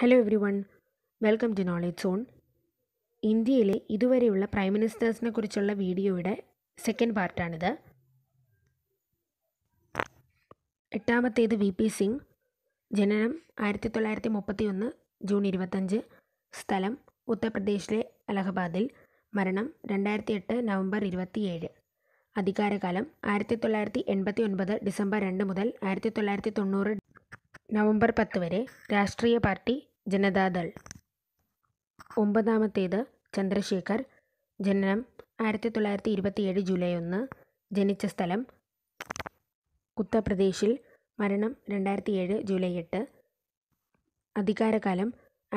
hello everyone welcome to knowledge zone ഇന്ത്യയിലെ ഇതുവരെയുള്ള prime മിനിസ്റ്റേഴ്സിനെ കുറിച്ചുള്ള വീഡിയോയുടെ സെക്കൻഡ് പാർട്ടാണിത് എട്ടാമത്തേത് വി പി സിംഗ് ജനനം ആയിരത്തി തൊള്ളായിരത്തി മുപ്പത്തി ഒന്ന് ജൂൺ ഇരുപത്തഞ്ച് സ്ഥലം ഉത്തർപ്രദേശിലെ അലഹബാദിൽ മരണം രണ്ടായിരത്തി എട്ട് നവംബർ ഇരുപത്തിയേഴ് അധികാരകാലം ആയിരത്തി തൊള്ളായിരത്തി എൺപത്തി ഒൻപത് ഡിസംബർ രണ്ട് മുതൽ ആയിരത്തി തൊള്ളായിരത്തി തൊണ്ണൂറ് നവംബർ പത്ത് വരെ രാഷ്ട്രീയ പാർട്ടി ജനതാദൾ ഒമ്പതാമത്തേത് ചന്ദ്രശേഖർ ജനനം ആയിരത്തി തൊള്ളായിരത്തി ഇരുപത്തിയേഴ് ജൂലൈ ഒന്ന് ജനിച്ച സ്ഥലം ഉത്തർപ്രദേശിൽ മരണം രണ്ടായിരത്തി ഏഴ് ജൂലൈ എട്ട് അധികാരകാലം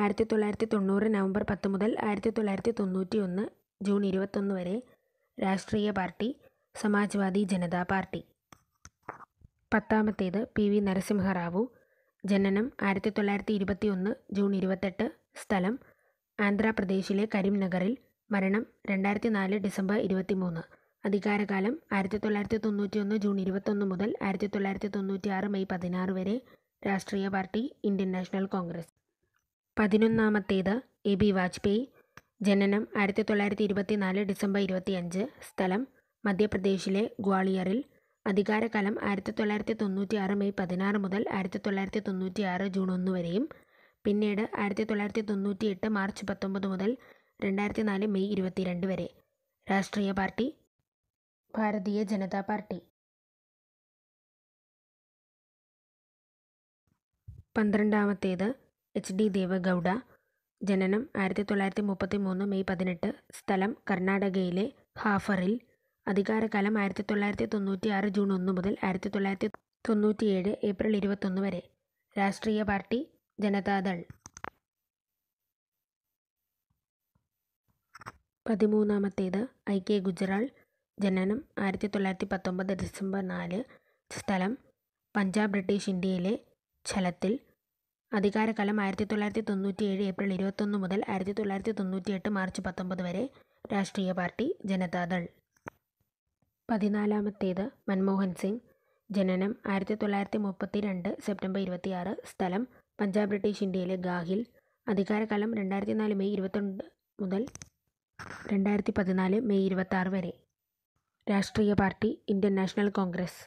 ആയിരത്തി തൊള്ളായിരത്തി തൊണ്ണൂറ് നവംബർ പത്ത് മുതൽ ആയിരത്തി തൊള്ളായിരത്തി തൊണ്ണൂറ്റി ഒന്ന് ജൂൺ ഇരുപത്തൊന്ന് വരെ രാഷ്ട്രീയ പാർട്ടി സമാജ്വാദി ജനതാ പാർട്ടി പത്താമത്തേത് പി വി നരസിംഹറാവു ജനനം ആയിരത്തി തൊള്ളായിരത്തി ഇരുപത്തി ഒന്ന് ജൂൺ ഇരുപത്തെട്ട് സ്ഥലം ആന്ധ്രാപ്രദേശിലെ കരിംനഗറിൽ മരണം രണ്ടായിരത്തി നാല് ഡിസംബർ ഇരുപത്തി മൂന്ന് അധികാരകാലം ആയിരത്തി തൊള്ളായിരത്തി തൊണ്ണൂറ്റി ഒന്ന് ജൂൺ ഇരുപത്തൊന്ന് മുതൽ ആയിരത്തി തൊള്ളായിരത്തി തൊണ്ണൂറ്റി ആറ് മെയ് പതിനാറ് വരെ രാഷ്ട്രീയ പാർട്ടി ഇന്ത്യൻ നാഷണൽ കോൺഗ്രസ് പതിനൊന്നാമത്തേത് എ ബി വാജ്പേയി ജനനം ആയിരത്തി തൊള്ളായിരത്തി ഇരുപത്തി നാല് ഡിസംബർ ഇരുപത്തി അഞ്ച് സ്ഥലം മധ്യപ്രദേശിലെ ഗ്വാളിയറിൽ അധികാരകാലം ആയിരത്തി തൊള്ളായിരത്തി തൊണ്ണൂറ്റി ആറ് മെയ് പതിനാറ് മുതൽ ആയിരത്തി തൊള്ളായിരത്തി തൊണ്ണൂറ്റി ആറ് ജൂൺ ഒന്ന് വരെയും പിന്നീട് ആയിരത്തി തൊള്ളായിരത്തി തൊണ്ണൂറ്റി എട്ട് മാർച്ച് പത്തൊമ്പത് മുതൽ രണ്ടായിരത്തി നാല് മെയ് ഇരുപത്തിരണ്ട് വരെ രാഷ്ട്രീയ പാർട്ടി ഭാരതീയ ജനതാ പാർട്ടി പന്ത്രണ്ടാമത്തേത് എച്ച് ഡി ദേവഗൗഡ ജനനം ആയിരത്തി തൊള്ളായിരത്തി മുപ്പത്തി മൂന്ന് മെയ് പതിനെട്ട് സ്ഥലം കർണാടകയിലെ ഹാഫറിൽ അധികാരകാലം ആയിരത്തി തൊള്ളായിരത്തി തൊണ്ണൂറ്റി ആറ് ജൂൺ ഒന്ന് മുതൽ ആയിരത്തി തൊള്ളായിരത്തി തൊണ്ണൂറ്റിയേഴ് ഏപ്രിൽ ഇരുപത്തൊന്ന് വരെ രാഷ്ട്രീയ പാർട്ടി ജനതാദൾ പതിമൂന്നാമത്തേത് ഐ കെ ഗുജറാൾ ജനനം ആയിരത്തി തൊള്ളായിരത്തി പത്തൊമ്പത് ഡിസംബർ നാല് സ്ഥലം പഞ്ചാബ് ബ്രിട്ടീഷ് ഇന്ത്യയിലെ ഛലത്തിൽ അധികാരകാലം ആയിരത്തി തൊള്ളായിരത്തി തൊണ്ണൂറ്റിയേഴ് ഏപ്രിൽ ഇരുപത്തൊന്ന് മുതൽ ആയിരത്തി തൊള്ളായിരത്തി തൊണ്ണൂറ്റിയെട്ട് മാർച്ച് പത്തൊമ്പത് വരെ രാഷ്ട്രീയ പാർട്ടി ജനതാദൾ പതിനാലാമത്തേത് മൻമോഹൻ സിംഗ് ജനനം ആയിരത്തി തൊള്ളായിരത്തി മുപ്പത്തി രണ്ട് സെപ്റ്റംബർ ഇരുപത്തിയാറ് സ്ഥലം പഞ്ചാബ് ബ്രിട്ടീഷ് ഇന്ത്യയിലെ ഗാഹിൽ അധികാരകാലം രണ്ടായിരത്തി നാല് മെയ് ഇരുപത്തൊന്ന് മുതൽ രണ്ടായിരത്തി പതിനാല് മെയ് ഇരുപത്താറ് വരെ രാഷ്ട്രീയ പാർട്ടി ഇന്ത്യൻ നാഷണൽ കോൺഗ്രസ്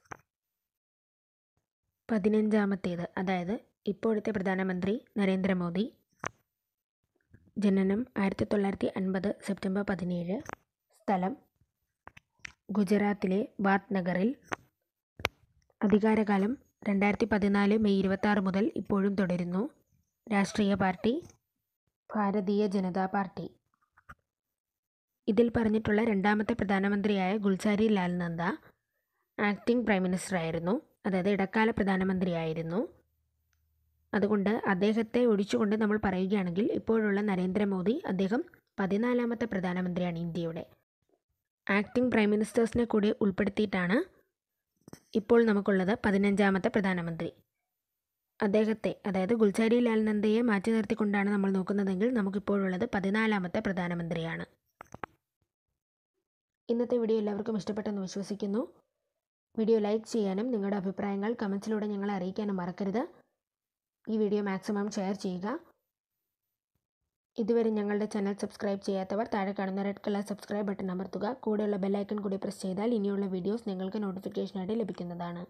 പതിനഞ്ചാമത്തേത് അതായത് ഇപ്പോഴത്തെ പ്രധാനമന്ത്രി നരേന്ദ്രമോദി ജനനം ആയിരത്തി തൊള്ളായിരത്തി അൻപത് സെപ്റ്റംബർ പതിനേഴ് സ്ഥലം ഗുജറാത്തിലെ ബാത്ത് നഗറിൽ അധികാരകാലം രണ്ടായിരത്തി പതിനാല് മെയ് ഇരുപത്താറ് മുതൽ ഇപ്പോഴും തുടരുന്നു രാഷ്ട്രീയ പാർട്ടി ഭാരതീയ ജനതാ പാർട്ടി ഇതിൽ പറഞ്ഞിട്ടുള്ള രണ്ടാമത്തെ പ്രധാനമന്ത്രിയായ Gulzari Lal Nanda acting prime minister ആയിരുന്നു അതായത് ഇടക്കാല പ്രധാനമന്ത്രിയായിരുന്നു അതുകൊണ്ട് അദ്ദേഹത്തെ ഒഴിച്ചുകൊണ്ട് നമ്മൾ പറയുകയാണെങ്കിൽ ഇപ്പോഴുള്ള നരേന്ദ്രമോദി അദ്ദേഹം പതിനാലാമത്തെ പ്രധാനമന്ത്രിയാണ് ഇന്ത്യയുടെ ആക്ടിംഗ് പ്രൈം മിനിസ്റ്റേഴ്സിനെ കൂടി ഉൾപ്പെടുത്തിയിട്ടാണ് ഇപ്പോൾ നമുക്കുള്ളത് പതിനഞ്ചാമത്തെ പ്രധാനമന്ത്രി അദ്ദേഹത്തെ അതായത് ഗുൽചാരി ലാൽ നന്ദയെ മാറ്റി നിർത്തിക്കൊണ്ടാണ് നമ്മൾ നോക്കുന്നതെങ്കിൽ നമുക്കിപ്പോഴുള്ളത് പതിനാലാമത്തെ പ്രധാനമന്ത്രിയാണ് ഇന്നത്തെ വീഡിയോ എല്ലാവർക്കും ഇഷ്ടപ്പെട്ടെന്ന് വിശ്വസിക്കുന്നു വീഡിയോ ലൈക്ക് ചെയ്യാനും നിങ്ങളുടെ അഭിപ്രായങ്ങൾ കമൻസിലൂടെ ഞങ്ങളെ അറിയിക്കാനും മറക്കരുത് ഈ വീഡിയോ മാക്സിമം ഷെയർ ചെയ്യുക ഇതുവരെ ഞങ്ങളുടെ ചാനൽ സബ്സ്ക്രൈബ് ചെയ്യാത്തവർ താഴെ കാണുന്ന റെഡ് കളർ സബ്സ്ക്രൈബ് ബട്ടൺ അമർത്തുക കൂടെയുള്ള ബെല്ലൈക്കൺ കൂടി പ്രസ് ചെയ്താൽ ഇനിയുള്ള വീഡിയോസ് നിങ്ങൾക്ക് നോട്ടിഫിക്കേഷനായിട്ട് ലഭിക്കുന്നതാണ്